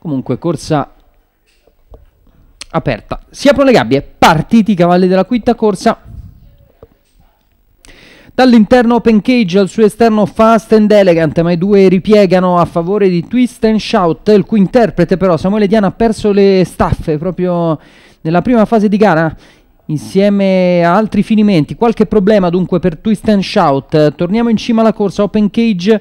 Comunque corsa aperta. Si aprono le gabbie, partiti i cavalli della quinta corsa. Dall'interno open cage al suo esterno fast and elegant, ma i due ripiegano a favore di Twist and Shout, il cui interprete però Samuele Diana ha perso le staffe proprio nella prima fase di gara insieme a altri finimenti. Qualche problema dunque per Twist and Shout. Torniamo in cima alla corsa open cage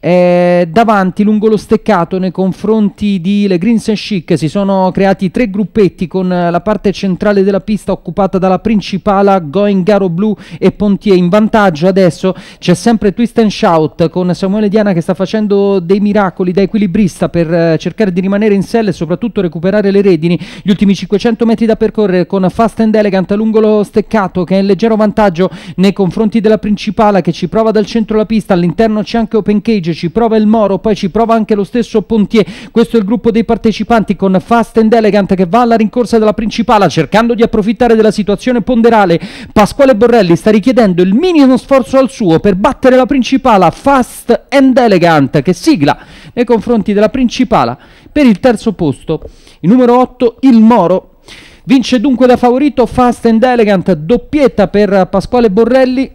eh, davanti lungo lo steccato nei confronti di Le Greens and Chic si sono creati tre gruppetti con eh, la parte centrale della pista occupata dalla principale Going Garo Blue e Pontier in vantaggio adesso c'è sempre Twist and Shout con Samuele Diana che sta facendo dei miracoli da equilibrista per eh, cercare di rimanere in sella e soprattutto recuperare le redini gli ultimi 500 metri da percorrere con Fast and Elegant lungo lo steccato che è in leggero vantaggio nei confronti della principale che ci prova dal centro la pista all'interno c'è anche Open Cage Parigi, ci prova il Moro, poi ci prova anche lo stesso Pontier. Questo è il gruppo dei partecipanti con Fast and Elegant che va alla rincorsa della principale cercando di approfittare della situazione ponderale. Pasquale Borrelli sta richiedendo il minimo sforzo al suo per battere la principale Fast and Elegant che sigla nei confronti della principale per il terzo posto. Il numero 8, il Moro. Vince dunque da favorito Fast and Elegant, doppietta per Pasquale Borrelli,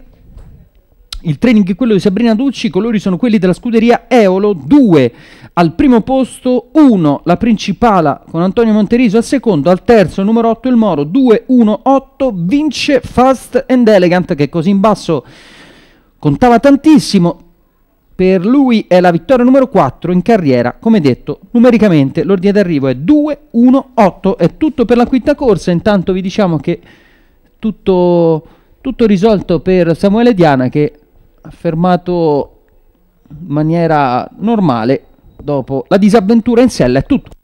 il training è quello di Sabrina Ducci, i colori sono quelli della scuderia Eolo 2. Al primo posto 1 la Principala con Antonio Monteriso, al secondo, al terzo numero 8 il Moro, 2-1-8 vince Fast and Elegant che così in basso contava tantissimo. Per lui è la vittoria numero 4 in carriera, come detto, numericamente l'ordine d'arrivo è 2-1-8, è tutto per la quinta corsa, intanto vi diciamo che tutto, tutto risolto per Samuele Diana che affermato in maniera normale dopo la disavventura in sella è tutto